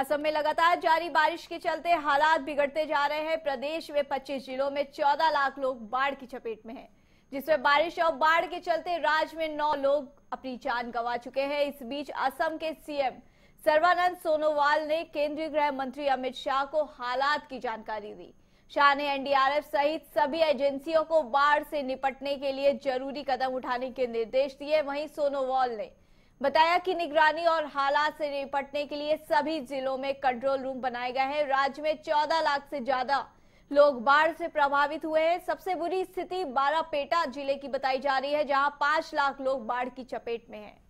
असम में लगातार जारी बारिश के चलते हालात बिगड़ते जा रहे हैं प्रदेश में 25 जिलों में 14 लाख लोग बाढ़ की चपेट में हैं जिसमें बारिश और बाढ़ के चलते राज्य में नौ लोग अपनी जान गंवा चुके हैं इस बीच असम के सीएम सर्वानंद सोनोवाल ने केंद्रीय गृह मंत्री अमित शाह को हालात की जानकारी दी शाह ने एनडीआरएफ सहित सभी एजेंसियों को बाढ़ से निपटने के लिए जरूरी कदम उठाने के निर्देश दिए वहीं सोनोवाल ने बताया कि निगरानी और हालात से निपटने के लिए सभी जिलों में कंट्रोल रूम बनाए गए हैं राज्य में 14 लाख से ज्यादा लोग बाढ़ से प्रभावित हुए हैं सबसे बुरी स्थिति बारापेटा जिले की बताई जा रही है जहां पांच लाख लोग बाढ़ की चपेट में हैं